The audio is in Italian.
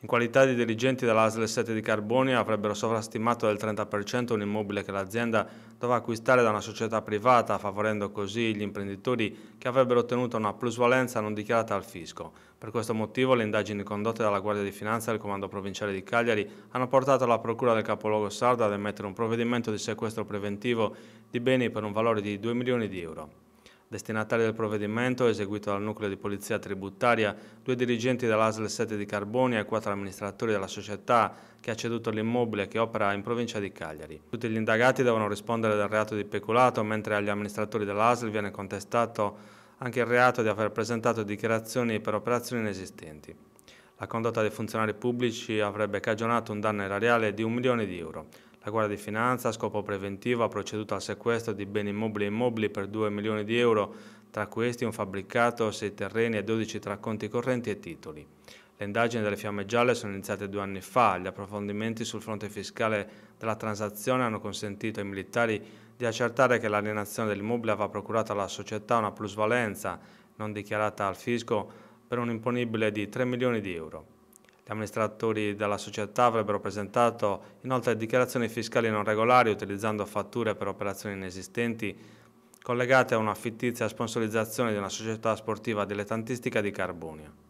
In qualità di dirigenti dell'ASL 7 di Carbonia avrebbero sovrastimato del 30% un immobile che l'azienda doveva acquistare da una società privata, favorendo così gli imprenditori che avrebbero ottenuto una plusvalenza non dichiarata al fisco. Per questo motivo le indagini condotte dalla Guardia di Finanza e il Comando Provinciale di Cagliari hanno portato la Procura del Capoluogo Sardo ad emettere un provvedimento di sequestro preventivo di beni per un valore di 2 milioni di euro. Destinatari del provvedimento, eseguito dal nucleo di polizia tributaria, due dirigenti dell'ASL 7 di Carbonia e quattro amministratori della società che ha ceduto l'immobile che opera in provincia di Cagliari. Tutti gli indagati devono rispondere del reato di peculato, mentre agli amministratori dell'ASL viene contestato anche il reato di aver presentato dichiarazioni per operazioni inesistenti. La condotta dei funzionari pubblici avrebbe cagionato un danno erariale di un milione di euro. La Guardia di Finanza a scopo preventivo ha proceduto al sequestro di beni immobili e immobili per 2 milioni di euro, tra questi un fabbricato, 6 terreni e 12 tra conti correnti e titoli. Le indagini delle Fiamme Gialle sono iniziate due anni fa, gli approfondimenti sul fronte fiscale della transazione hanno consentito ai militari di accertare che l'alienazione dell'immobile aveva procurato alla società una plusvalenza non dichiarata al fisco per un imponibile di 3 milioni di euro. Gli amministratori della società avrebbero presentato inoltre dichiarazioni fiscali non regolari utilizzando fatture per operazioni inesistenti collegate a una fittizia sponsorizzazione di una società sportiva dilettantistica di Carbonio.